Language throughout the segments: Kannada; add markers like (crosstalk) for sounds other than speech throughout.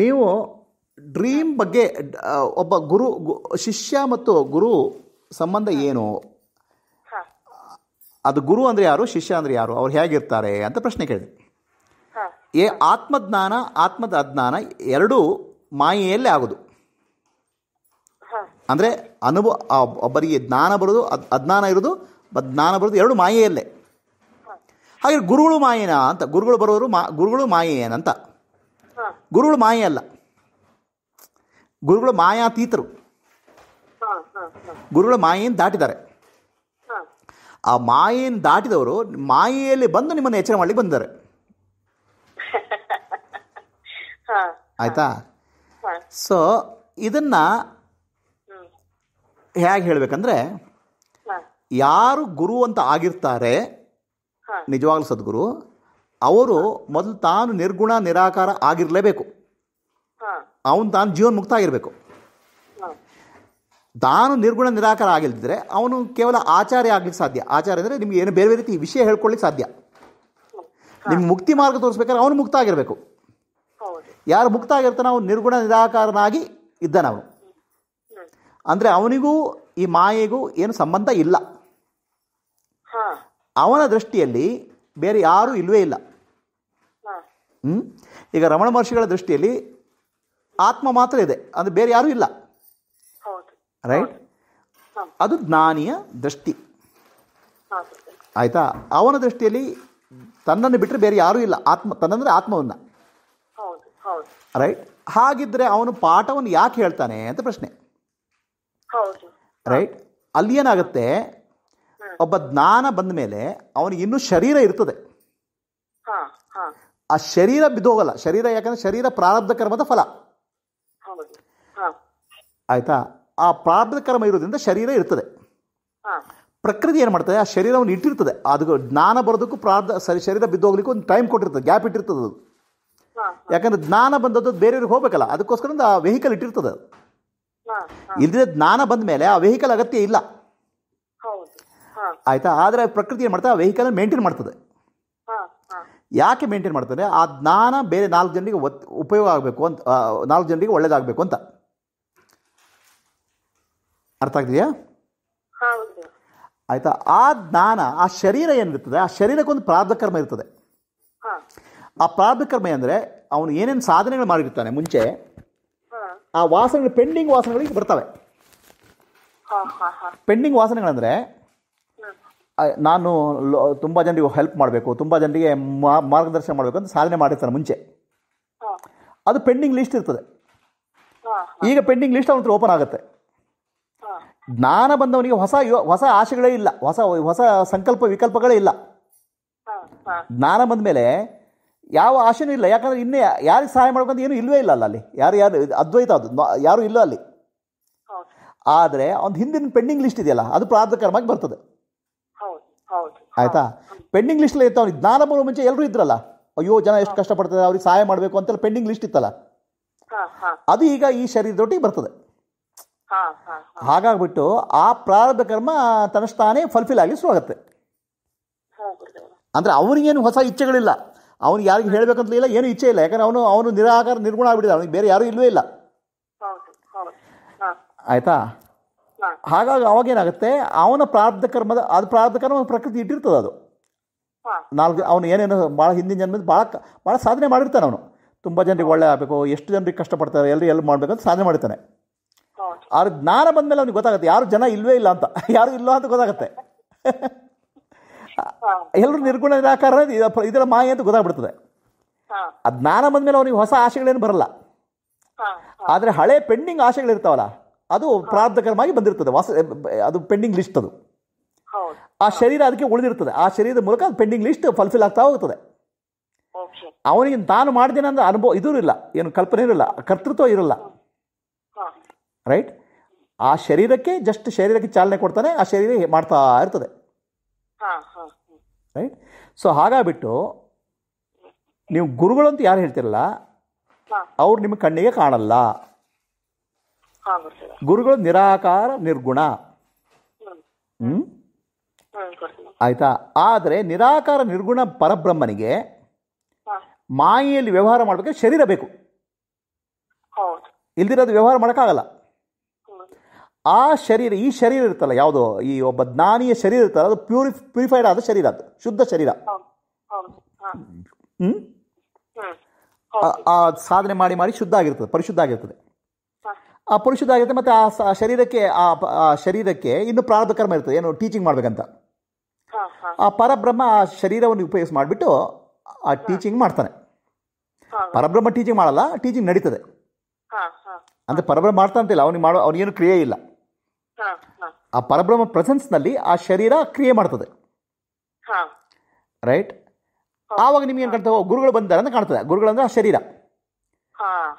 ನೀವು ಡ್ರೀಮ್ ಬಗ್ಗೆ ಒಬ್ಬ ಗುರು ಶಿಷ್ಯ ಮತ್ತು ಗುರು ಸಂಬಂಧ ಏನು ಅದು ಗುರು ಅಂದ್ರೆ ಯಾರು ಶಿಷ್ಯ ಅಂದ್ರೆ ಯಾರು ಅವ್ರು ಹೇಗಿರ್ತಾರೆ ಅಂತ ಪ್ರಶ್ನೆ ಕೇಳಿದೆ ಏ ಆತ್ಮಜ್ಞಾನ ಆತ್ಮದ ಅಜ್ಞಾನ ಎರಡು ಮಾಯೆಯಲ್ಲೇ ಆಗುದು ಅಂದ್ರೆ ಅನುಭವ ಒಬ್ಬರಿಗೆ ಜ್ಞಾನ ಬರೋದು ಅಜ್ಞಾನ ಇರೋದು ಜ್ಞಾನ ಬರೋದು ಎರಡು ಮಾಯೆಯಲ್ಲೇ ಹಾಗೆ ಗುರುಗಳು ಮಾಯೇನಾ ಅಂತ ಗುರುಗಳು ಬರೋರು ಮಾ ಗುರುಗಳು ಮಾಯೇನಂತ ಗುರುಗಳು ಮಾಯೆ ಅಲ್ಲ ಗುರುಗಳು ಮಾಯಾತೀತರು ಗುರುಗಳು ಮಾಯೆಯನ್ನು ದಾಟಿದ್ದಾರೆ ಆ ಮಾಯೆಯನ್ನು ದಾಟಿದವರು ಮಾಯೆಯಲ್ಲಿ ಬಂದು ನಿಮ್ಮನ್ನು ಎಚ್ಚರ ಮಾಡಿ ಬಂದಿದ್ದಾರೆ (laughs) ಆಯ್ತಾ ಸೊ ಇದನ್ನ ಹೇಗೆ ಹೇಳಬೇಕಂದ್ರೆ ಯಾರು ಗುರು ಅಂತ ಆಗಿರ್ತಾರೆ ನಿಜವಾಗ್ಲೂ ಸದ್ಗುರು ಅವರು ಮೊದಲು ತಾನು ನಿರ್ಗುಣ ನಿರಾಕಾರ ಆಗಿರಲೇಬೇಕು ಅವನು ತಾನು ಜೀವನ್ ಮುಕ್ತ ಆಗಿರಬೇಕು ತಾನು ನಿರ್ಗುಣ ನಿರಾಕಾರ ಆಗಿಲ್ದಿದ್ರೆ ಅವನು ಕೇವಲ ಆಚಾರ್ಯ ಆಗ್ಲಿಕ್ಕೆ ಸಾಧ್ಯ ಆಚಾರ್ಯ ಅಂದರೆ ನಿಮ್ಗೆ ಏನು ಬೇರೆ ಬೇರೆ ರೀತಿ ವಿಷಯ ಹೇಳ್ಕೊಳ್ಳಿಕ್ಕೆ ಸಾಧ್ಯ ನಿಮ್ಗೆ ಮುಕ್ತಿ ಮಾರ್ಗ ತೋರಿಸ್ಬೇಕಾದ್ರೆ ಅವನು ಮುಕ್ತ ಆಗಿರಬೇಕು ಯಾರು ಮುಕ್ತ ಆಗಿರ್ತಾನೋ ಅವನು ನಿರ್ಗುಣ ನಿರಾಕಾರನಾಗಿ ಇದ್ದಾನ ಅವನು ಅಂದರೆ ಅವನಿಗೂ ಈ ಮಾಯೆಗೂ ಏನು ಸಂಬಂಧ ಇಲ್ಲ ಅವನ ದೃಷ್ಟಿಯಲ್ಲಿ ಬೇರೆ ಯಾರೂ ಇಲ್ಲವೇ ಇಲ್ಲ ಈಗ ರಮಣ ಮಹರ್ಷಿಗಳ ದೃಷ್ಟಿಯಲ್ಲಿ ಆತ್ಮ ಮಾತ್ರ ಇದೆ ಅಂದರೆ ಬೇರೆ ಯಾರೂ ಇಲ್ಲ ರೈಟ್ ಅದು ಜ್ಞಾನಿಯ ದೃಷ್ಟಿ ಆಯ್ತಾ ಅವನ ದೃಷ್ಟಿಯಲ್ಲಿ ತನ್ನನ್ನು ಬಿಟ್ಟರೆ ಬೇರೆ ಯಾರೂ ಇಲ್ಲ ಆತ್ಮ ತನ್ನಂದರೆ ಆತ್ಮವನ್ನು ರೈಟ್ ಹಾಗಿದ್ರೆ ಅವನು ಪಾಠವನ್ನು ಯಾಕೆ ಹೇಳ್ತಾನೆ ಅಂತ ಪ್ರಶ್ನೆ ರೈಟ್ ಅಲ್ಲಿ ಏನಾಗುತ್ತೆ ಒಬ್ಬ ಜ್ಞಾನ ಬಂದ ಮೇಲೆ ಅವನಿಗೆ ಇನ್ನೂ ಶರೀರ ಇರ್ತದೆ ಆ ಶರೀರ ಬಿದ್ದೋಗಲ್ಲ ಶರೀರ ಯಾಕಂದ್ರೆ ಶರೀರ ಪ್ರಾರಬ್ಧ ಕರ್ಮದ ಫಲ ಆಯ್ತಾ ಆ ಪ್ರಾರಬ್ಧ ಕರ್ಮ ಇರೋದ್ರಿಂದ ಶರೀರ ಇರ್ತದೆ ಪ್ರಕೃತಿ ಏನು ಮಾಡ್ತದೆ ಆ ಶರೀರವನ್ನು ಇಟ್ಟಿರ್ತದೆ ಅದು ಜ್ಞಾನ ಬರೋದಕ್ಕೂ ಪ್ರಾರಬ್ಧ ಸರಿ ಶರೀರ ಬಿದ್ದೋಗ್ಲಿಕ್ಕೆ ಒಂದು ಟೈಮ್ ಕೊಟ್ಟಿರ್ತದೆ ಗ್ಯಾಪ್ ಇಟ್ಟಿರ್ತದೆ ಅದು ಯಾಕಂದ್ರೆ ಜ್ಞಾನ ಬಂದದ್ದು ಬೇರೆಯವ್ರಿಗೆ ಹೋಗ್ಬೇಕಲ್ಲ ಅದಕ್ಕೋಸ್ಕರ ಆ ವೆಹಿಕಲ್ ಇಟ್ಟಿರ್ತದೆ ಅದು ಇಲ್ಲದೆ ಜ್ಞಾನ ಬಂದ ಮೇಲೆ ಆ ವೆಹಿಕಲ್ ಅಗತ್ಯ ಇಲ್ಲ ಆಯ್ತಾ ಆದರೆ ಪ್ರಕೃತಿ ಏನು ಮಾಡ್ತದೆ ಆ ವೆಹಿಕಲ್ ಮೇಂಟೈನ್ ಮಾಡ್ತದೆ ಯಾಕೆ ಮೇಂಟೈನ್ ಮಾಡ್ತಾರೆ ಆ ಜ್ಞಾನ ಬೇರೆ ನಾಲ್ಕು ಜನರಿಗೆ ಉಪಯೋಗ ಆಗಬೇಕು ಅಂತ ನಾಲ್ಕು ಜನರಿಗೆ ಒಳ್ಳೇದಾಗಬೇಕು ಅಂತ ಅರ್ಥ ಆಗ್ತಿದೆಯಾ ಆಯ್ತಾ ಆ ಜ್ಞಾನ ಆ ಶರೀರ ಏನಿರ್ತದೆ ಆ ಶರೀರಕ್ಕೊಂದು ಪ್ರಾರಬ್ಧ ಕರ್ಮ ಇರ್ತದೆ ಆ ಪ್ರಾರಬ್ಧ ಕರ್ಮ ಅಂದರೆ ಅವನು ಏನೇನು ಸಾಧನೆಗಳು ಮಾಡಿರ್ತಾನೆ ಮುಂಚೆ ಆ ವಾಸನೆಗಳು ಪೆಂಡಿಂಗ್ ವಾಸನೆಗಳಿಗೆ ಬರ್ತವೆ ಪೆಂಡಿಂಗ್ ವಾಸನೆಗಳಂದ್ರೆ ನಾನು ತುಂಬ ಜನರಿಗೆ ಹೆಲ್ಪ್ ಮಾಡಬೇಕು ತುಂಬ ಜನರಿಗೆ ಮಾರ್ಗದರ್ಶನ ಮಾಡಬೇಕು ಅಂತ ಸಾಧನೆ ಮಾಡಿರ್ತಾರೆ ಮುಂಚೆ ಅದು ಪೆಂಡಿಂಗ್ ಲಿಸ್ಟ್ ಇರ್ತದೆ ಈಗ ಪೆಂಡಿಂಗ್ ಲಿಸ್ಟ್ ಅವನ ಓಪನ್ ಆಗುತ್ತೆ ಜ್ಞಾನ ಬಂದವನಿಗೆ ಹೊಸ ಹೊಸ ಆಶೆಗಳೇ ಇಲ್ಲ ಹೊಸ ಹೊಸ ಸಂಕಲ್ಪ ವಿಕಲ್ಪಗಳೇ ಇಲ್ಲ ಜ್ಞಾನ ಬಂದ ಮೇಲೆ ಯಾವ ಆಶೆನೂ ಇಲ್ಲ ಯಾಕಂದ್ರೆ ಇನ್ನೇ ಯಾರಿಗೆ ಸಹಾಯ ಮಾಡ್ಬೇಕಂತ ಏನು ಇಲ್ಲವೇ ಇಲ್ಲ ಅಲ್ಲ ಅಲ್ಲಿ ಯಾರು ಯಾರು ಅದ್ವೈತ ಅದು ಯಾರೂ ಇಲ್ಲ ಅಲ್ಲಿ ಆದರೆ ಒಂದು ಹಿಂದಿನ ಪೆಂಡಿಂಗ್ ಲಿಸ್ಟ್ ಇದೆಯಲ್ಲ ಅದು ಪ್ರಾರ್ಥಕರವಾಗಿ ಬರ್ತದೆ ಆಯ್ತಾ ಪೆಂಡಿಂಗ್ ಲಿಸ್ಟಲ್ಲಿ ಇರ್ತಾವೆ ಜ್ಞಾನ ಬರುವ ಮುಂಚೆ ಎಲ್ಲರೂ ಇದ್ರಲ್ಲ ಅಯ್ಯೋ ಜನ ಎಷ್ಟು ಕಷ್ಟಪಡ್ತಾರೆ ಅವ್ರಿಗೆ ಸಹಾಯ ಮಾಡಬೇಕು ಅಂತ ಪೆಂಡಿಂಗ್ ಲಿಸ್ಟ್ ಇತ್ತಲ್ಲ ಅದು ಈಗ ಈ ಶರೀರದೊಟ್ಟಿಗೆ ಬರ್ತದೆ ಹಾಗಾಗ್ಬಿಟ್ಟು ಆ ಪ್ರಾರಂಭ ಕರ್ಮ ತನ್ನಷ್ಟಾನೇ ಫಲ್ಫಿಲ್ ಆಗಿ ಶುರು ಅಂದ್ರೆ ಅವನಿಗೇನು ಹೊಸ ಇಚ್ಛೆಗಳಿಲ್ಲ ಅವ್ನು ಯಾರಿಗೆ ಹೇಳಬೇಕಂತ ಇಲ್ಲ ಏನು ಇಚ್ಛೆ ಇಲ್ಲ ಯಾಕಂದ್ರೆ ಅವನು ಅವನು ನಿರಾಕಾರ ನಿರ್ಗುಣ ಆಗ್ಬಿಟ್ಟಿದೆ ಅವನಿಗೆ ಬೇರೆ ಯಾರು ಇಲ್ಲವೇ ಇಲ್ಲ ಆಯ್ತಾ ಹಾಗಾಗಿ ಅವಾಗ ಏನಾಗುತ್ತೆ ಅವನ ಪ್ರಾರಬ್ಧ ಕರ್ಮದ ಅದು ಪ್ರಾರಬ್ಧ ಕರ್ಮ ಪ್ರಕೃತಿ ಇಟ್ಟಿರ್ತದ ಅದು ನಾಲ್ಕು ಅವನು ಏನೇನು ಭಾಳ ಹಿಂದಿನ ಜನ್ಮದ ಭಾಳ ಭಾಳ ಸಾಧನೆ ಮಾಡಿರ್ತಾನೆ ಅವನು ತುಂಬ ಜನರಿಗೆ ಒಳ್ಳೆ ಆಗಬೇಕು ಎಷ್ಟು ಜನರಿಗೆ ಕಷ್ಟಪಡ್ತಾರೆ ಎಲ್ಲರೂ ಎಲ್ಲಿ ಮಾಡಬೇಕು ಅಂತ ಸಾಧನೆ ಮಾಡ್ತಾನೆ ಅವ್ರ ಜ್ಞಾನ ಮೇಲೆ ಅವ್ನಿಗೆ ಗೊತ್ತಾಗುತ್ತೆ ಯಾರು ಜನ ಇಲ್ವೇ ಇಲ್ಲ ಅಂತ (laughs) ಯಾರು ಇಲ್ಲ ಅಂತ ಗೊತ್ತಾಗುತ್ತೆ ಎಲ್ಲರೂ ನಿರ್ಗುಣ ನಿರಾಕಾರ ಇದರ ಮಾಯ ಅಂತ ಗೊತ್ತಾಗ್ಬಿಡ್ತದೆ ಆ ಜ್ಞಾನ ಮೇಲೆ ಅವನಿಗೆ ಹೊಸ ಆಶೆಗಳೇನು ಬರಲ್ಲ ಆದರೆ ಹಳೆ ಪೆಂಡಿಂಗ್ ಆಶೆಗಳಿರ್ತಾವಲ್ಲ ಅದು ಪ್ರಾರ್ಥಕರವಾಗಿ ಬಂದಿರ್ತದೆ ವಾಸ ಅದು ಪೆಂಡಿಂಗ್ ಲಿಸ್ಟ್ ಅದು ಆ ಶರೀರ ಅದಕ್ಕೆ ಉಳಿದಿರ್ತದೆ ಆ ಶರೀರದ ಮೂಲಕ ಪೆಂಡಿಂಗ್ ಲಿಸ್ಟ್ ಫಲ್ಫಿಲ್ ಆಗ್ತಾ ಹೋಗ್ತದೆ ಅವನಿಗೆ ತಾನು ಮಾಡಿದ್ದೇನೆ ಅಂದ್ರೆ ಅನುಭವ ಇದೂ ಇರಲ್ಲ ಏನು ಕಲ್ಪನೆ ಇರಲ್ಲ ಕರ್ತೃತ್ವ ಇರಲ್ಲ ರೈಟ್ ಆ ಶರೀರಕ್ಕೆ ಜಸ್ಟ್ ಶರೀರಕ್ಕೆ ಚಾಲನೆ ಕೊಡ್ತಾನೆ ಆ ಶರೀರ ಮಾಡ್ತಾ ಇರ್ತದೆ ರೈಟ್ ಸೊ ಹಾಗಾಗ್ಬಿಟ್ಟು ನೀವು ಗುರುಗಳು ಅಂತ ಯಾರು ಹೇಳ್ತಿರಲ್ಲ ಅವ್ರು ನಿಮ್ಮ ಕಣ್ಣಿಗೆ ಕಾಣಲ್ಲ ಗುರುಗಳು ನಿರಾಕಾರ ನಿರ್ಗುಣ ಹ್ಮ್ ಆಯ್ತಾ ಆದ್ರೆ ನಿರಾಕಾರ ನಿರ್ಗುಣ ಪರಬ್ರಹ್ಮನಿಗೆ ಮಾಯೆಯಲ್ಲಿ ವ್ಯವಹಾರ ಮಾಡಬೇಕು ಶರೀರ ಬೇಕು ಇಲ್ದಿರೋದು ವ್ಯವಹಾರ ಮಾಡೋಕ್ಕಾಗಲ್ಲ ಆ ಶರೀರ ಈ ಶರೀರ ಇರ್ತಲ್ಲ ಯಾವುದು ಈ ಒಬ್ಬ ಜ್ಞಾನಿಯ ಶರೀರ ಇರ್ತಲ್ಲ ಅದು ಪ್ಯೂರಿ ಪ್ಯೂರಿಫೈಡ್ ಆದ ಶರೀರ ಅದು ಶುದ್ಧ ಶರೀರ ಹ್ಮ್ ಆ ಸಾಧನೆ ಮಾಡಿ ಮಾಡಿ ಶುದ್ಧ ಆಗಿರ್ತದೆ ಪರಿಶುದ್ಧ ಆಗಿರ್ತದೆ ಆ ಪುರುಷದಾಗಿರುತ್ತೆ ಮತ್ತೆ ಆ ಶರೀರಕ್ಕೆ ಆ ಶರೀರಕ್ಕೆ ಇನ್ನು ಪ್ರಾರಬ್ಧ ಕರ್ಮ ಇರ್ತದೆ ಏನು ಟೀಚಿಂಗ್ ಮಾಡ್ಬೇಕಂತ ಆ ಪರಬ್ರಹ್ಮ ಆ ಶರೀರವನ್ನು ಉಪಯೋಗಿಸಿ ಮಾಡಿಬಿಟ್ಟು ಆ ಟೀಚಿಂಗ್ ಮಾಡ್ತಾನೆ ಪರಬ್ರಹ್ಮ ಟೀಚಿಂಗ್ ಮಾಡಲ್ಲ ಟೀಚಿಂಗ್ ನಡೀತದೆ ಅಂದ್ರೆ ಪರಬ್ರಹ್ಮ ಮಾಡ್ತಾ ಇಲ್ಲ ಅವನಿಗೆ ಮಾಡೋ ಅವನಿಗೇನು ಕ್ರಿಯೆ ಇಲ್ಲ ಆ ಪರಬ್ರಹ್ಮ ಪ್ರೆಸೆನ್ಸ್ ನಲ್ಲಿ ಆ ಶರೀರ ಕ್ರಿಯೆ ಮಾಡ್ತದೆ ರೈಟ್ ಆವಾಗ ನಿಮ್ಗೆ ಏನು ಕಾಣ್ತಾ ಗುರುಗಳು ಬಂದಾರೆ ಅಂತ ಕಾಣ್ತದೆ ಗುರುಗಳಂದ್ರೆ ಆ ಶರೀರ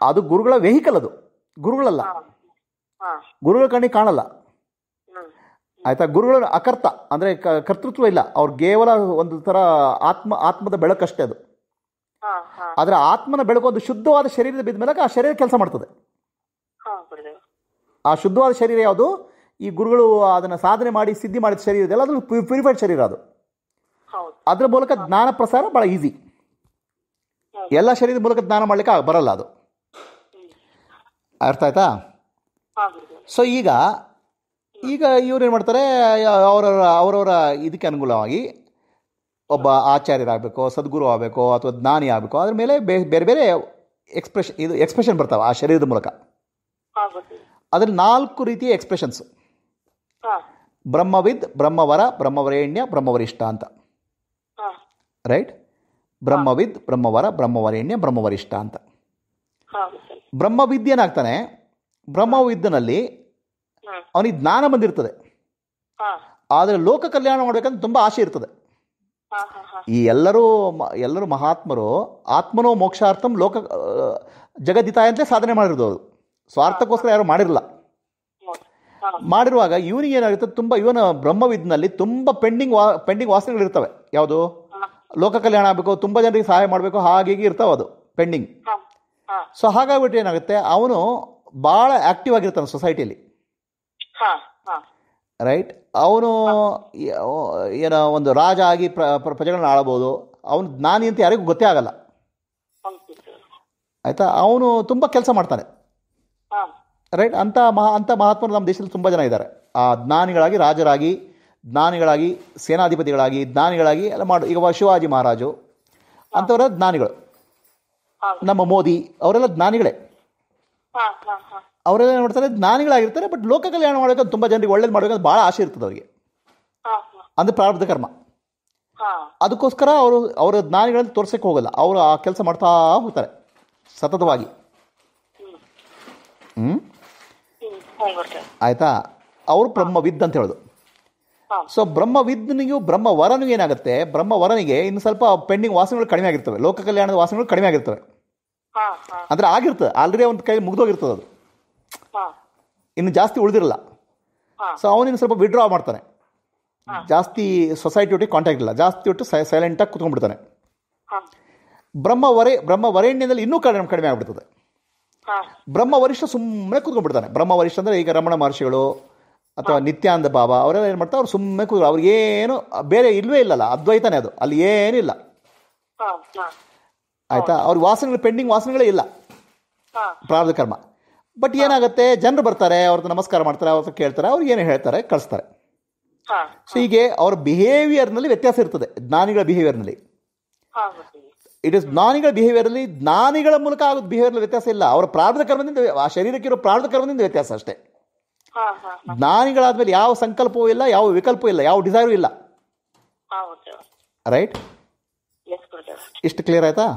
ಅದು ಗುರುಗಳ ವೆಹಿಕಲ್ ಅದು ಗುರುಗಳಲ್ಲ ಗುರುಗಳ ಕಣ್ಣಿಗೆ ಕಾಣಲ್ಲ ಆಯ್ತಾ ಗುರುಗಳ ಅಕರ್ತ ಅಂದ್ರೆ ಕರ್ತೃತ್ವ ಇಲ್ಲ ಅವ್ರು ಕೇವಲ ಒಂದು ಥರ ಆತ್ಮ ಆತ್ಮದ ಬೆಳಕಷ್ಟೇ ಅದು ಆದರೆ ಆತ್ಮನ ಬೆಳಕು ಒಂದು ಶುದ್ಧವಾದ ಶರೀರದ ಬಿದ್ದ ಮೇಲೆ ಆ ಶರೀರ ಕೆಲಸ ಮಾಡ್ತದೆ ಆ ಶುದ್ಧವಾದ ಶರೀರ ಯಾವುದು ಈ ಗುರುಗಳು ಅದನ್ನ ಸಾಧನೆ ಮಾಡಿ ಸಿದ್ಧಿ ಮಾಡಿದ ಶರೀರ ಇದೆಯಲ್ಲ ಪ್ಯೂರಿಫೈಡ್ ಶರೀರ ಅದು ಅದರ ಮೂಲಕ ಜ್ಞಾನ ಪ್ರಸಾರ ಬಹಳ ಈಸಿ ಎಲ್ಲ ಶರೀರದ ಮೂಲಕ ಜ್ಞಾನ ಮಾಡ್ಲಿಕ್ಕೆ ಬರಲ್ಲ ಅದು ಅರ್ಥ ಆಯ್ತಾ ಸೊ ಈಗ ಈಗ ಇವ್ರು ಏನು ಮಾಡ್ತಾರೆ ಅವರವರ ಅವರವರ ಇದಕ್ಕೆ ಅನುಗುಣವಾಗಿ ಒಬ್ಬ ಆಚಾರ್ಯರಾಗಬೇಕು ಸದ್ಗುರು ಆಗಬೇಕು ಅಥವಾ ಜ್ಞಾನಿ ಆಗಬೇಕು ಅದ್ರ ಮೇಲೆ ಬೇರೆ ಬೇರೆ ಎಕ್ಸ್ಪ್ರೆಷನ್ ಇದು ಎಕ್ಸ್ಪ್ರೆಷನ್ ಬರ್ತಾವೆ ಆ ಶರೀರದ ಮೂಲಕ ಅದ್ರ ನಾಲ್ಕು ರೀತಿಯ ಎಕ್ಸ್ಪ್ರೆಷನ್ಸ್ ಬ್ರಹ್ಮವಿದ್ ಬ್ರಹ್ಮವರ ಬ್ರಹ್ಮವರೇಣ್ಯ ಬ್ರಹ್ಮವರಿಷ್ಠ ಅಂತ ರೈಟ್ ಬ್ರಹ್ಮವಿದ್ ಬ್ರಹ್ಮವರ ಬ್ರಹ್ಮವರೇಣ್ಯ ಬ್ರಹ್ಮವರಿಷ್ಠ ಅಂತ ಬ್ರಹ್ಮವಿದ್ಯನಾಗ್ತಾನೆ ಬ್ರಹ್ಮವಿದ್ಯನಲ್ಲಿ ಅವನಿಗೆ ಜ್ಞಾನ ಬಂದಿರ್ತದೆ ಆದರೆ ಲೋಕ ಕಲ್ಯಾಣ ಮಾಡಬೇಕಂತ ತುಂಬ ಆಸೆ ಇರ್ತದೆ ಈ ಎಲ್ಲರೂ ಎಲ್ಲರೂ ಮಹಾತ್ಮರು ಆತ್ಮನೋ ಮೋಕ್ಷಾರ್ಥಂ ಲೋಕ ಜಗದಿತಾಯಂತೆ ಅಂತಲೇ ಸಾಧನೆ ಮಾಡಿರೋದು ಅವರು ಸ್ವಾರ್ಥಕ್ಕೋಸ್ಕರ ಯಾರು ಮಾಡಿರಲ್ಲ ಮಾಡಿರುವಾಗ ಇವನಿಗೆ ಏನಾಗುತ್ತೆ ತುಂಬ ಇವನ ಬ್ರಹ್ಮವಿದ್ನಲ್ಲಿ ತುಂಬ ಪೆಂಡಿಂಗ್ ವಾ ಪೆಂಡಿಂಗ್ ವಾಸನೆಗಳಿರ್ತವೆ ಯಾವುದು ಲೋಕ ಕಲ್ಯಾಣ ಆಗಬೇಕು ತುಂಬ ಜನರಿಗೆ ಸಹಾಯ ಮಾಡಬೇಕು ಹಾಗೆ ಇರ್ತಾವೆ ಅದು ಪೆಂಡಿಂಗ್ ಸೊ ಹಾಗಾಗ್ಬಿಟ್ಟು ಏನಾಗುತ್ತೆ ಅವನು ಬಹಳ ಆಕ್ಟಿವ್ ಆಗಿರ್ತಾನೆ ಸೊಸೈಟಿಯಲ್ಲಿ ರೈಟ್ ಅವನು ಏನೋ ಒಂದು ರಾಜ ಆಗಿ ಪ್ರಜೆಗಳನ್ನ ಆಳಬಹುದು ಅವನು ಜ್ಞಾನಿ ಅಂತ ಯಾರಿಗೂ ಗೊತ್ತೇ ಆಗಲ್ಲ ಆಯ್ತಾ ಅವನು ತುಂಬಾ ಕೆಲಸ ಮಾಡ್ತಾನೆ ರೈಟ್ ಅಂತ ಮಹಾ ಅಂತ ಮಹಾತ್ಮ ನಮ್ಮ ದೇಶದಲ್ಲಿ ತುಂಬ ಜನ ಇದ್ದಾರೆ ಆ ಜ್ಞಾನಿಗಳಾಗಿ ರಾಜರಾಗಿ ಜ್ಞಾನಿಗಳಾಗಿ ಸೇನಾಧಿಪತಿಗಳಾಗಿ ಜ್ಞಾನಿಗಳಾಗಿ ಎಲ್ಲ ಮಾಡು ಈಗ ಶಿವಾಜಿ ಮಹಾರಾಜು ಅಂಥವರ ಜ್ಞಾನಿಗಳು ನಮ್ಮ ಮೋದಿ ಅವರೆಲ್ಲ ಜ್ಞಾನಿಗಳೇ ಅವರೆಲ್ಲ ನೋಡ್ತಾರೆ ಜ್ಞಾನಿಗಳಾಗಿರ್ತಾರೆ ಬಟ್ ಲೋಕ ಕಲ್ಯಾಣ ಮಾಡೋಕೆ ತುಂಬ ಜನರಿಗೆ ಒಳ್ಳೇದು ಮಾಡಬೇಕಂತ ಭಾಳ ಆಸೆ ಇರ್ತದೆ ಅವರಿಗೆ ಅಂದ್ರೆ ಪ್ರಾರಬ್ಧ ಕರ್ಮ ಅದಕ್ಕೋಸ್ಕರ ಅವರು ಅವರ ಜ್ಞಾನಿಗಳನ್ನು ತೋರ್ಸಕ್ಕೆ ಹೋಗಲ್ಲ ಅವರು ಆ ಕೆಲಸ ಮಾಡ್ತಾ ಹೋಗ್ತಾರೆ ಸತತವಾಗಿ ಹ್ಮ್ ಆಯ್ತಾ ಅವರು ವಿದ್ ಅಂತ ಹೇಳೋದು ಸೊ ಬ್ರಹ್ಮ ವಿದ್ನಿಗೂ ಬ್ರಹ್ಮ ವರನು ಏನಾಗುತ್ತೆ ಬ್ರಹ್ಮ ವರನಿಗೆ ಇನ್ನು ಸ್ವಲ್ಪ ಪೆಂಡಿಂಗ್ ವಾಸನೆಗಳು ಕಡಿಮೆ ಆಗಿರ್ತವೆ ಲೋಕ ಕಲ್ಯಾಣದ ವಾಸನೆಗಳು ಕಡಿಮೆ ಆಗಿರ್ತವೆ ಅಂದ್ರೆ ಆಗಿರ್ತದೆ ಆಲ್ರೆಡಿ ಒಂದು ಕೈ ಮುಗ್ದೋಗಿರ್ತದೆ ಅದು ಇನ್ನು ಜಾಸ್ತಿ ಉಳಿದಿರಲ್ಲ ಸೊ ಅವನಿನ್ನು ಸ್ವಲ್ಪ ವಿಡ್ರಾ ಮಾಡ್ತಾನೆ ಜಾಸ್ತಿ ಸೊಸೈಟಿ ಒಟ್ಟಿಗೆ ಕಾಂಟ್ಯಾಕ್ಟ್ ಇಲ್ಲ ಜಾಸ್ತಿ ಒಟ್ಟು ಸೈಲೆಂಟಾಗಿ ಕುತ್ಕೊಂಡ್ಬಿಡ್ತಾನೆ ಬ್ರಹ್ಮ ವರೆ ಬ್ರಹ್ಮ ವರೇಣ್ಯದಲ್ಲಿ ಇನ್ನೂ ಕಡಿಮೆ ಕಡಿಮೆ ಆಗ್ಬಿಡ್ತದೆ ಬ್ರಹ್ಮ ವರಿಷ್ಠ ಸುಮ್ಮನೆ ಕುತ್ಕೊಂಡ್ಬಿಡ್ತಾನೆ ಬ್ರಹ್ಮ ವರಿಷ್ಠ ಅಂದ್ರೆ ಈಗ ರಮಣ ಮಹರ್ಷಿಗಳು ಅಥವಾ ನಿತ್ಯಾನಂದ ಬಾಬಾ ಅವರೆಲ್ಲ ಏನು ಮಾಡ್ತಾರೆ ಅವ್ರು ಸುಮ್ಮನೆ ಅವ್ರಿಗೆ ಏನು ಬೇರೆ ಇಲ್ವೇ ಇಲ್ಲಲ್ಲ ಅದ್ವೈತಾನೆ ಅದು ಅಲ್ಲಿ ಏನಿಲ್ಲ ಆಯ್ತಾ ಅವ್ರ ವಾಸನೆಗಳು ಪೆಂಡಿಂಗ್ ವಾಸನೆಗಳೇ ಇಲ್ಲ ಪ್ರಾರಬ್ಧ ಕರ್ಮ ಬಟ್ ಏನಾಗುತ್ತೆ ಜನರು ಬರ್ತಾರೆ ಅವ್ರದ್ದು ನಮಸ್ಕಾರ ಮಾಡ್ತಾರೆ ಅವ್ರ ಕೇಳ್ತಾರೆ ಅವ್ರು ಏನು ಹೇಳ್ತಾರೆ ಕಳಿಸ್ತಾರೆ ಸೊ ಹೀಗೆ ಅವ್ರ ಬಿಹೇವಿಯರ್ನಲ್ಲಿ ವ್ಯತ್ಯಾಸ ಇರ್ತದೆ ಜ್ಞಾನಿಗಳ ಬಿಹೇವಿಯರ್ನಲ್ಲಿ ಇಟ್ ಇಸ್ ಜ್ಞಾನಿಗಳ ಬಿಹೇವಿಯರ್ಲಿ ಜ್ಞಾನಿಗಳ ಮೂಲಕ ಆಗೋದು ಬಿಹೇವಿಯರ್ನಲ್ಲಿ ವ್ಯತ್ಯಾಸ ಇಲ್ಲ ಅವರ ಪ್ರಾರ್ಥ ಕರ್ಮದಿಂದ ಆ ಇರೋ ಪ್ರಾರ್ಥ ಕರ್ಮದಿಂದ ವ್ಯತ್ಯಾಸ ಅಷ್ಟೇ ಜ್ಞಾನಿಗಳಾದ್ಮೇಲೆ ಯಾವ ಸಂಕಲ್ಪವೂ ಇಲ್ಲ ಯಾವ ವಿಕಲ್ಪವೂ ಇಲ್ಲ ಯಾವ ಡಿಸೈರು ಇಲ್ಲ ರೈಟ್ ಇಷ್ಟು ಕ್ಲಿಯರ್ ಆಯ್ತಾ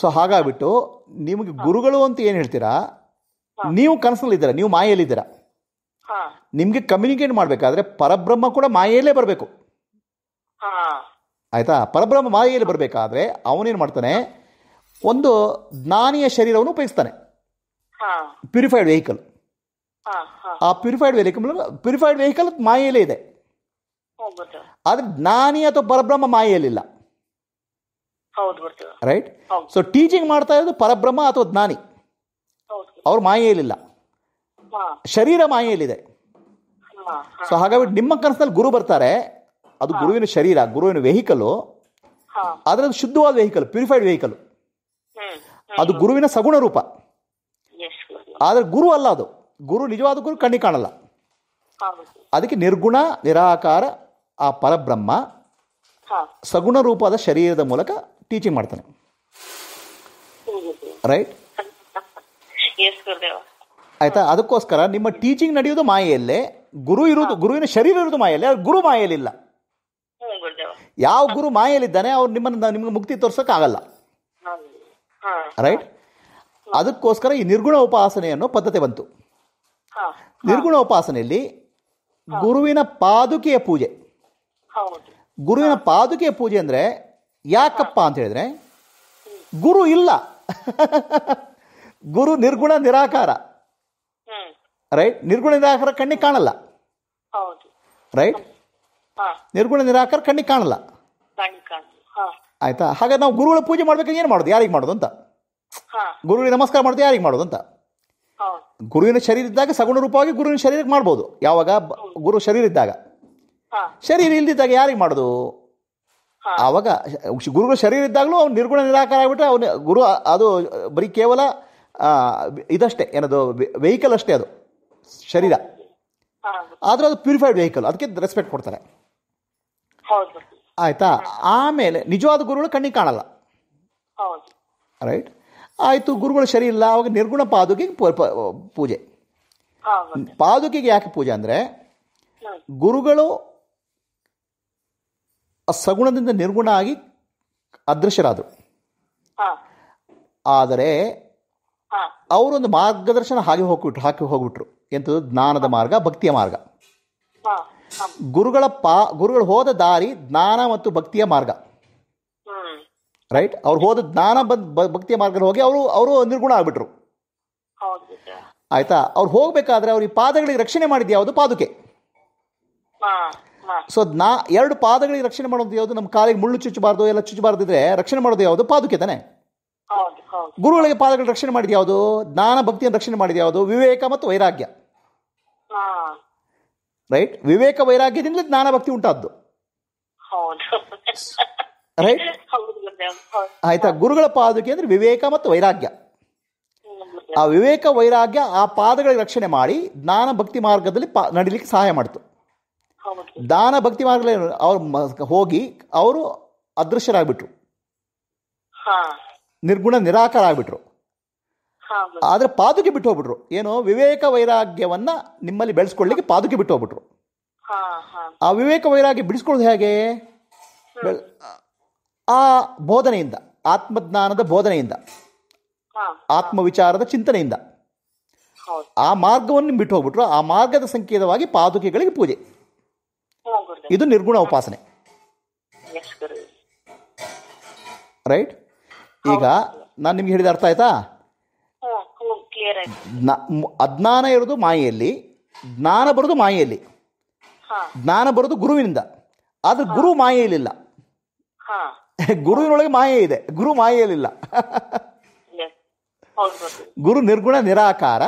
ಸೊ ಹಾಗಾಗ್ಬಿಟ್ಟು ನಿಮಗೆ ಗುರುಗಳು ಅಂತ ಏನು ಹೇಳ್ತೀರಾ ನೀವು ಕನಸಲ್ಲಿ ಇದ್ದೀರಾ ನೀವು ಮಾಯಲ್ಲಿದ್ದೀರಾ ನಿಮಗೆ ಕಮ್ಯುನಿಕೇಟ್ ಮಾಡಬೇಕಾದ್ರೆ ಪರಬ್ರಹ್ಮ ಕೂಡ ಮಾಯೆಯಲ್ಲೇ ಬರಬೇಕು ಆಯ್ತಾ ಪರಬ್ರಹ್ಮ ಮಾಯೆಯಲ್ಲಿ ಬರಬೇಕಾದ್ರೆ ಅವನೇನ್ ಮಾಡ್ತಾನೆ ಒಂದು ಜ್ಞಾನಿಯ ಶರೀರವನ್ನು ಉಪಯೋಗಿಸ್ತಾನೆ ಪ್ಯೂರಿಫೈಡ್ ವೆಹಿಕಲ್ ಆ ಪ್ಯೂರಿಫೈಡ್ ವೆಹಿಕಲ್ ಪ್ಯೂರಿಫೈಡ್ ವೆಹಿಕಲ್ ಮಾಯೆಯಲ್ಲೇ ಇದೆ ಆದ್ರೆ ಜ್ಞಾನಿ ಅಥವಾ ಪರಬ್ರಹ್ಮ ಮಾಯೆಯಲ್ಲಿಲ್ಲ ರೈಟ್ ಸೊ ಟೀಚಿಂಗ್ ಮಾಡ್ತಾ ಇರೋದು ಪರಬ್ರಹ್ಮ ಅಥವಾ ಜ್ಞಾನಿ ಅವ್ರ ಮಾಯೆಯಲ್ಲಿಲ್ಲ ಶರೀರ ಮಾಯೆಯಲ್ಲಿದೆ ಸೊ ಹಾಗಾಗಿ ನಿಮ್ಮ ಕನಸಲ್ಲಿ ಗುರು ಬರ್ತಾರೆ ಅದು ಗುರುವಿನ ಶರೀರ ಗುರುವಿನ ವೆಹಿಕಲ್ ಆದ್ರೆ ಅದು ಶುದ್ಧವಾದ ವೆಹಿಕಲ್ ಪ್ಯೂರಿಫೈಡ್ ವೆಹಿಕಲ್ ಅದು ಗುರುವಿನ ಸಗುಣ ರೂಪ ಆದ್ರೆ ಗುರು ಅಲ್ಲ ಅದು ಗುರು ನಿಜವಾದ ಗುರು ಕಣ್ಣಿ ಕಾಣಲ್ಲ ಅದಕ್ಕೆ ನಿರ್ಗುಣ ನಿರಾಕಾರ ಆ ಪರಬ್ರಹ್ಮ ಸಗುಣ ರೂಪದ ಶರೀರದ ಮೂಲಕ ಟೀಚಿಂಗ್ ಮಾಡ್ತಾನೆ ರೈಟ್ ಆಯ್ತಾ ಅದಕ್ಕೋಸ್ಕರ ನಿಮ್ಮ ಟೀಚಿಂಗ್ ನಡೆಯೋದು ಮಾಯೆಯಲ್ಲೇ ಗುರು ಇರುವುದು ಗುರುವಿನ ಶರೀರ ಇರುವುದು ಮಾಯೆಯಲ್ಲೇ ಗುರು ಮಾಯಲ್ಲಿಲ್ಲ ಯಾವ ಗುರು ಮಾಯಲ್ಲಿದ್ದಾನೆ ಅವ್ರು ನಿಮ್ಮನ್ನು ನಿಮ್ಗೆ ಮುಕ್ತಿ ತೋರ್ಸೋಕ್ಕಾಗಲ್ಲ ರೈಟ್ ಅದಕ್ಕೋಸ್ಕರ ಈ ನಿರ್ಗುಣ ಉಪಾಸನೆಯನ್ನು ಪದ್ಧತಿ ಬಂತು ನಿರ್ಗುಣ ಉಪಾಸನೆಯಲ್ಲಿ ಗುರುವಿನ ಪಾದುಕೆಯ ಪೂಜೆ ಗುರುವಿನ ಪಾದುಕೆಯ ಪೂಜೆ ಅಂದರೆ ಯಾಕಪ್ಪ ಅಂತ ಹೇಳಿದ್ರೆ ಗುರು ಇಲ್ಲ ಗುರು ನಿರ್ಗುಣ ನಿರಾಕಾರ ರೈಟ್ ನಿರ್ಗುಣ ನಿರಾಕಾರ ಕಣ್ಣಿಗೆ ಕಾಣಲ್ಲ ರೈಟ್ ನಿರ್ಗುಣ ನಿರಾಕಾರ ಕಣ್ಣಿಗೆ ಕಾಣಲ್ಲ ಆಯ್ತಾ ಹಾಗೆ ನಾವು ಗುರುಗಳ ಪೂಜೆ ಮಾಡ್ಬೇಕು ಏನು ಮಾಡೋದು ಯಾರಿಗೆ ಮಾಡೋದು ಅಂತ ಗುರುಗಳಿಗೆ ನಮಸ್ಕಾರ ಮಾಡೋದು ಯಾರಿಗೆ ಮಾಡೋದು ಅಂತ ಗುರುವಿನ ಶರೀರ ಇದ್ದಾಗ ಸಗುಣ ರೂಪವಾಗಿ ಗುರುವಿನ ಶರೀರಕ್ಕೆ ಮಾಡ್ಬೋದು ಯಾವಾಗ ಗುರು ಶರೀರ ಇದ್ದಾಗ ಶರೀರ ಇಲ್ದಿದ್ದಾಗ ಯಾರಿಗೆ ಮಾಡೋದು ಆವಾಗ ಗುರುಗಳ ಶರೀರ ಇದ್ದಾಗಲೂ ಅವ್ನು ನಿರ್ಗುಣ ನಿರಾಕಾರ ಆಗಿಬಿಟ್ರೆ ಅವನು ಗುರು ಅದು ಬರೀ ಕೇವಲ ಇದಷ್ಟೇ ಏನದು ವೆಹಿಕಲ್ ಅಷ್ಟೇ ಅದು ಶರೀರ ಆದರೆ ಅದು ಪ್ಯೂರಿಫೈಡ್ ವೆಹಿಕಲ್ ಅದಕ್ಕೆ ರೆಸ್ಪೆಕ್ಟ್ ಕೊಡ್ತಾರೆ ಆಯಿತಾ ಆಮೇಲೆ ನಿಜವಾದ ಗುರುಗಳು ಕಣ್ಣಿಗೆ ಕಾಣಲ್ಲ ರೈಟ್ ಆಯಿತು ಗುರುಗಳು ಸರಿ ಇಲ್ಲ ಅವಾಗ ನಿರ್ಗುಣ ಪಾದುಕೆಗೆ ಪೂಜೆ ಪಾದುಕೆಗೆ ಯಾಕೆ ಪೂಜೆ ಅಂದರೆ ಗುರುಗಳು ಸಗುಣದಿಂದ ನಿರ್ಗುಣ ಆಗಿ ಅದೃಶ್ಯರಾದರು ಆದರೆ ಅವರೊಂದು ಮಾರ್ಗದರ್ಶನ ಹಾಗೆ ಹೋಗ್ಬಿಟ್ರು ಹಾಕಿ ಹೋಗ್ಬಿಟ್ರು ಎಂಥದ್ದು ಜ್ಞಾನದ ಮಾರ್ಗ ಭಕ್ತಿಯ ಮಾರ್ಗ ಗುರುಗಳ ಪಾ ಗುರುಗಳು ಹೋದ ದಾರಿ ಜ್ಞಾನ ಮತ್ತು ಭಕ್ತಿಯ ಮಾರ್ಗ ರೈಟ್ ಅವ್ರು ಹೋದ ಜ್ಞಾನ ಬಂದು ಭಕ್ತಿಯ ಮಾರ್ಗ ಹೋಗಿ ಅವರು ಅವರು ನಿರ್ಗುಣ ಆಗ್ಬಿಟ್ರು ಆಯ್ತಾ ಅವ್ರು ಹೋಗ್ಬೇಕಾದ್ರೆ ಅವ್ರ ಈ ಪಾದಗಳಿಗೆ ರಕ್ಷಣೆ ಮಾಡಿದ ಯಾವುದು ಪಾದುಕೆ ಸೊ ನಾ ಎರಡು ಪಾದಗಳಿಗೆ ರಕ್ಷಣೆ ಮಾಡೋದು ಯಾವ್ದು ನಮ್ಮ ಕಾಲಿಗೆ ಮುಳ್ಳು ಚುಚ್ಚಬಾರ್ದು ಎಲ್ಲ ಚುಚ್ಚಬಾರ್ದಿದ್ರೆ ರಕ್ಷಣೆ ಮಾಡೋದು ಯಾವುದು ಪಾದುಕೆ ತಾನೆ ಗುರುಗಳಿಗೆ ಪಾದಗಳ ರಕ್ಷಣೆ ಮಾಡಿದ ಯಾವುದು ಜ್ಞಾನ ಭಕ್ತಿಯನ್ನು ರಕ್ಷಣೆ ಮಾಡಿದ ಯಾವುದು ವಿವೇಕ ಮತ್ತು ವೈರಾಗ್ಯ ರೈಟ್ ವಿವೇಕ ವೈರಾಗ್ಯದಿಂದಲೇ ಜ್ಞಾನ ಭಕ್ತಿ ಉಂಟಾದ್ದು ರೈಟ್ ಆಯ್ತಾ ಗುರುಗಳ ಪಾದುಕೆ ಅಂದ್ರೆ ವಿವೇಕ ಮತ್ತು ವೈರಾಗ್ಯ ಆ ವಿವೇಕ ವೈರಾಗ್ಯ ಆ ಪಾದಗಳಿಗೆ ರಕ್ಷಣೆ ಮಾಡಿ ಜ್ಞಾನ ಭಕ್ತಿ ಮಾರ್ಗದಲ್ಲಿ ಪಾ ನಡೀಲಿಕ್ಕೆ ಸಹಾಯ ಮಾಡ್ತು ದಾನ ಭಕ್ತಿ ಮಾರ್ಗದಲ್ಲಿ ಅವ್ರು ಹೋಗಿ ಅವರು ಅದೃಶ್ಯರಾಗ್ಬಿಟ್ರು ನಿರ್ಗುಣ ನಿರಾಕಾರ ಆಗ್ಬಿಟ್ರು ಆದ್ರೆ ಪಾದುಕೆ ಬಿಟ್ಟು ಹೋಗ್ಬಿಟ್ರು ಏನು ವಿವೇಕ ವೈರಾಗ್ಯವನ್ನ ನಿಮ್ಮಲ್ಲಿ ಬೆಳೆಸ್ಕೊಳ್ಳಿಕ್ಕೆ ಪಾದುಕೆ ಬಿಟ್ಟು ಹೋಗ್ಬಿಟ್ರು ಆ ವಿವೇಕ ವೈರಾಗ್ಯ ಬಿಡಿಸ್ಕೊಳ್ಳೋದು ಹೇಗೆ ಆ ಬೋಧನೆಯಿಂದ ಆತ್ಮಜ್ಞಾನದ ಬೋಧನೆಯಿಂದ ಆತ್ಮವಿಚಾರದ ಚಿಂತನೆಯಿಂದ ಆ ಮಾರ್ಗವನ್ನು ಬಿಟ್ಟು ಹೋಗ್ಬಿಟ್ರು ಆ ಮಾರ್ಗದ ಸಂಕೇತವಾಗಿ ಪಾದುಕೆಗಳಿಗೆ ಪೂಜೆ ಇದು ನಿರ್ಗುಣ ಉಪಾಸನೆ ರೈಟ್ ಈಗ ನಾನು ನಿಮ್ಗೆ ಹೇಳಿದ ಅರ್ಥ ಆಯ್ತಾ ಅಜ್ಞಾನ ಇರೋದು ಮಾಯೆಯಲ್ಲಿ ಜ್ಞಾನ ಬರೋದು ಮಾಯೆಯಲ್ಲಿ ಜ್ಞಾನ ಬರೋದು ಗುರುವಿನಿಂದ ಆದ್ರೆ ಗುರು ಮಾಯೆಯಲ್ಲಿಲ್ಲ (laughs) ಗುರುವಿನೊಳಗೆ ಮಾಯೆ ಇದೆ ಗುರು ಮಾಯೆಯಲ್ಲಿಲ್ಲ ಗುರು ನಿರ್ಗುಣ ನಿರಾಕಾರ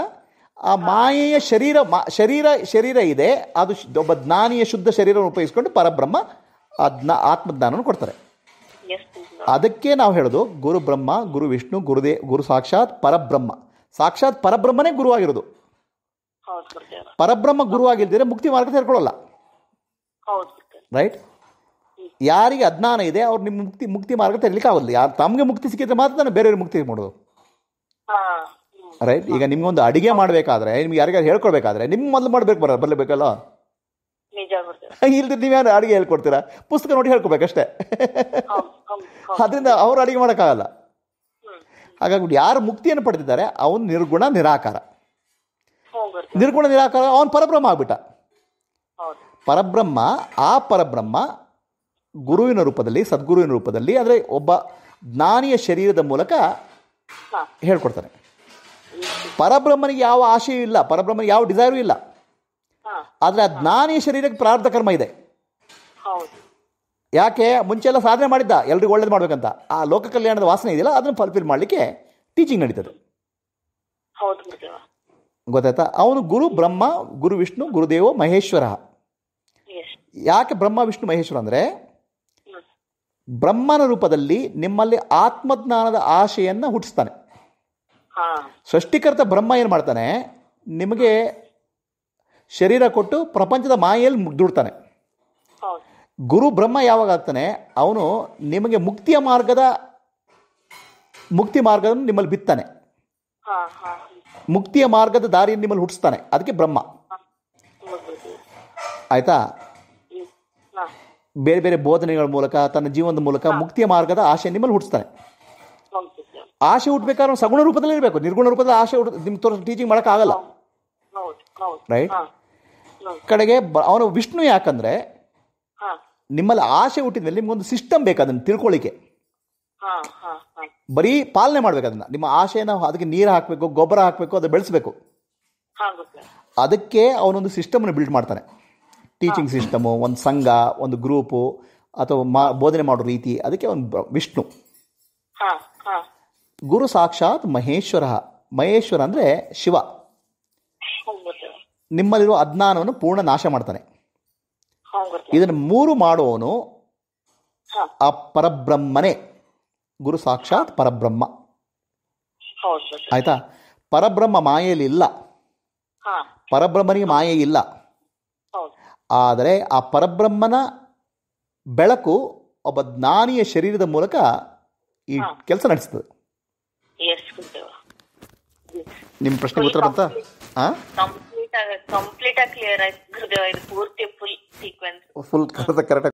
ಆ ಮಾಯೆಯ ಶರೀರ ಶರೀರ ಶರೀರ ಇದೆ ಅದು ಒಬ್ಬ ಜ್ಞಾನಿಯ ಶುದ್ಧ ಶರೀರವನ್ನು ಉಪಯೋಗಿಸ್ಕೊಂಡು ಪರಬ್ರಹ್ಮ ಆತ್ಮಜ್ಞಾನವನ್ನು ಕೊಡ್ತಾರೆ ಅದಕ್ಕೆ ನಾವು ಹೇಳೋದು ಗುರು ಬ್ರಹ್ಮ ಗುರು ವಿಷ್ಣು ಗುರುದೇ ಗುರು ಸಾಕ್ಷಾತ್ ಪರಬ್ರಹ್ಮ ಸಾಕ್ಷಾತ್ ಪರಬ್ರಹ್ಮನೇ ಗುರುವಾಗಿರೋದು ಪರಬ್ರಹ್ಮ ಗುರುವಾಗಿಲ್ದಿದ್ರೆ ಮುಕ್ತಿ ಮಾರ್ಗ ಸೇರ್ಕೊಳ್ಳಲ್ಲ ರೈಟ್ ಯಾರಿಗೆ ಅಜ್ಞಾನ ಇದೆ ಅವ್ರು ನಿಮ್ಮ ಮುಕ್ತಿ ಮುಕ್ತಿ ಮಾರ್ಗ ತೆರಲಿಕ್ಕೆ ಆಗಲ್ಲ ಯಾರು ತಮಗೆ ಮುಕ್ತಿ ಸಿಕ್ಕಿದ್ರೆ ಮಾತ್ರ ನಾನು ಬೇರೆಯವ್ರಿಗೆ ಮುಕ್ತಿ ಮಾಡೋದು ರೈಟ್ ಈಗ ಒಂದು ಅಡಿಗೆ ಮಾಡಬೇಕಾದ್ರೆ ನಿಮ್ಗೆ ಯಾರಿಗಾರು ಹೇಳ್ಕೊಡ್ಬೇಕಾದ್ರೆ ನಿಮ್ಮ ಮೊದಲು ಮಾಡ್ಬೇಕು ಬರ ಬರಲೇಬೇಕಲ್ಲ (laughs) ಇಲ್ದ್ರೆ ನೀವ್ಯಾರು ಅಡಿಗೆ ಹೇಳ್ಕೊಡ್ತೀರಾ ಪುಸ್ತಕ ನೋಡಿ ಹೇಳ್ಕೊಬೇಕಷ್ಟೇ ಅದರಿಂದ ಅವ್ರು ಅಡಿಗೆ ಮಾಡೋಕ್ಕಾಗಲ್ಲ ಹಾಗಾಗಿ ಯಾರು ಮುಕ್ತಿಯನ್ನು ಪಡೆದಿದ್ದಾರೆ ಅವನು ನಿರ್ಗುಣ ನಿರಾಕಾರ ನಿರ್ಗುಣ ನಿರಾಕಾರ ಅವನು ಪರಬ್ರಹ್ಮ ಆಗ್ಬಿಟ್ಟ ಪರಬ್ರಹ್ಮ ಆ ಪರಬ್ರಹ್ಮ ಗುರುವಿನ ರೂಪದಲ್ಲಿ ಸದ್ಗುರುವಿನ ರೂಪದಲ್ಲಿ ಅಂದರೆ ಒಬ್ಬ ಜ್ಞಾನಿಯ ಶರೀರದ ಮೂಲಕ ಹೇಳ್ಕೊಡ್ತಾನೆ ಪರಬ್ರಹ್ಮನಿಗೆ ಯಾವ ಆಶೆಯೂ ಇಲ್ಲ ಪರಬ್ರಹ್ಮನಿಗೆ ಯಾವ ಡಿಸೈರು ಇಲ್ಲ ಆದರೆ ಆ ಜ್ಞಾನಿಯ ಶರೀರಕ್ಕೆ ಪ್ರಾರ್ಥ ಕರ್ಮ ಇದೆ ಯಾಕೆ ಮುಂಚೆ ಎಲ್ಲ ಸಾಧನೆ ಮಾಡಿದ್ದ ಎಲ್ರಿಗೂ ಒಳ್ಳೇದು ಮಾಡ್ಬೇಕಂತ ಆ ಲೋಕ ಕಲ್ಯಾಣದ ವಾಸನೆ ಇದೆಯಲ್ಲ ಅದನ್ನು ಫಲ್ಫಿಲ್ ಮಾಡಲಿಕ್ಕೆ ಟೀಚಿಂಗ್ ನಡೀತದೆ ಗೊತ್ತಾಯ್ತಾ ಅವನು ಗುರು ಬ್ರಹ್ಮ ಗುರು ವಿಷ್ಣು ಗುರುದೇವ ಮಹೇಶ್ವರ ಯಾಕೆ ಬ್ರಹ್ಮ ವಿಷ್ಣು ಮಹೇಶ್ವರ ಅಂದರೆ ಬ್ರಹ್ಮನ ರೂಪದಲ್ಲಿ ನಿಮ್ಮಲ್ಲಿ ಆತ್ಮಜ್ಞಾನದ ಆಶೆಯನ್ನು ಹುಟ್ಟಿಸ್ತಾನೆ ಸೃಷ್ಟಿಕರ್ತ ಬ್ರಹ್ಮ ಏನು ಮಾಡ್ತಾನೆ ನಿಮಗೆ ಶರೀರ ಕೊಟ್ಟು ಪ್ರಪಂಚದ ಮಾಯೆಯಲ್ಲಿ ದುಡ್ತಾನೆ ಗುರು ಬ್ರಹ್ಮ ಯಾವಾಗ ಆಗ್ತಾನೆ ಅವನು ನಿಮಗೆ ಮುಕ್ತಿಯ ಮಾರ್ಗದ ಮುಕ್ತಿ ಮಾರ್ಗವನ್ನು ನಿಮ್ಮಲ್ಲಿ ಬಿತ್ತಾನೆ ಮುಕ್ತಿಯ ಮಾರ್ಗದ ದಾರಿಯನ್ನು ನಿಮ್ಮಲ್ಲಿ ಹುಟ್ಟಿಸ್ತಾನೆ ಅದಕ್ಕೆ ಬ್ರಹ್ಮ ಆಯ್ತಾ ಬೇರೆ ಬೇರೆ ಬೋಧನೆಗಳ ಮೂಲಕ ತನ್ನ ಜೀವನದ ಮೂಲಕ ಮುಕ್ತಿಯ ಮಾರ್ಗದ ಆಶೆ ನಿಮ್ಮಲ್ಲಿ ಹುಟ್ಟಿಸ್ತಾನೆ ಆಶೆ ಹುಟ್ಟಬೇಕಾದ್ರೆ ಸಗುಣ ರೂಪದಲ್ಲಿ ಇರಬೇಕು ನಿರ್ಗುಣ ರೂಪದಲ್ಲಿ ಆಶೆ ನಿಮ್ಗೆ ನಿಮ್ಮ ತೋರಿಸ್ ಟೀಚಿಂಗ್ ಆಗಲ್ಲ ರೈಟ್ ಕಡೆಗೆ ಅವನು ವಿಷ್ಣು ಯಾಕಂದ್ರೆ ನಿಮ್ಮಲ್ಲಿ ಆಶೆ ಹುಟ್ಟಿದ್ಮೇಲೆ ನಿಮ್ಗೊಂದು ಸಿಸ್ಟಮ್ ಬೇಕು ಅದನ್ನ ತಿಳ್ಕೊಳ್ಳಿಕ್ಕೆ ಬರೀ ಪಾಲನೆ ಮಾಡ್ಬೇಕು ಅದನ್ನ ನಿಮ್ಮ ಆಶೆನ ಅದಕ್ಕೆ ನೀರು ಹಾಕಬೇಕು ಗೊಬ್ಬರ ಹಾಕಬೇಕು ಅದು ಬೆಳೆಸಬೇಕು ಅದಕ್ಕೆ ಅವನೊಂದು ಸಿಸ್ಟಮ್ ಬಿಲ್ಡ್ ಮಾಡ್ತಾನೆ ಟೀಚಿಂಗ್ ಸಿಸ್ಟಮು ಒಂದು ಸಂಘ ಒಂದು ಗ್ರೂಪು ಅಥವಾ ಮಾ ಬೋಧನೆ ಮಾಡೋ ರೀತಿ ಅದಕ್ಕೆ ಒಂದು ವಿಷ್ಣು ಗುರು ಸಾಕ್ಷಾತ್ ಮಹೇಶ್ವರ ಮಹೇಶ್ವರ ಅಂದರೆ ಶಿವ ನಿಮ್ಮಲ್ಲಿರುವ ಅಜ್ಞಾನವನ್ನು ಪೂರ್ಣ ನಾಶ ಮಾಡ್ತಾನೆ ಇದನ್ನು ಮೂರು ಮಾಡುವವನು ಆ ಪರಬ್ರಹ್ಮನೇ ಗುರು ಸಾಕ್ಷಾತ್ ಪರಬ್ರಹ್ಮ ಆಯ್ತಾ ಪರಬ್ರಹ್ಮ ಮಾಯೆಯಲ್ಲಿ ಇಲ್ಲ ಪರಬ್ರಹ್ಮನಿಗೆ ಮಾಯೆ ಇಲ್ಲ ಆದರೆ ಆ ಪರಬ್ರಹ್ಮನ ಬೆಳಕು ಒಬ್ಬ ಜ್ಞಾನಿಯ ಶರೀರದ ಮೂಲಕ ಈ ಕೆಲಸ ನಡೆಸ್ತದೆ ನಿಮ್ಮ ಪ್ರಶ್ನೆ ಉತ್ತರ ಬಂತ ಕಂಪ್ಲೀಟ್ ಆಗಿ ಕ್ಲಿಯರ್ ಆಯ್ತು ಇದು ಪೂರ್ತಿ ಫುಲ್ ಸೀಕ್ವೆನ್ಸ್ ಫುಲ್ ಕರೆಕ್ಟ್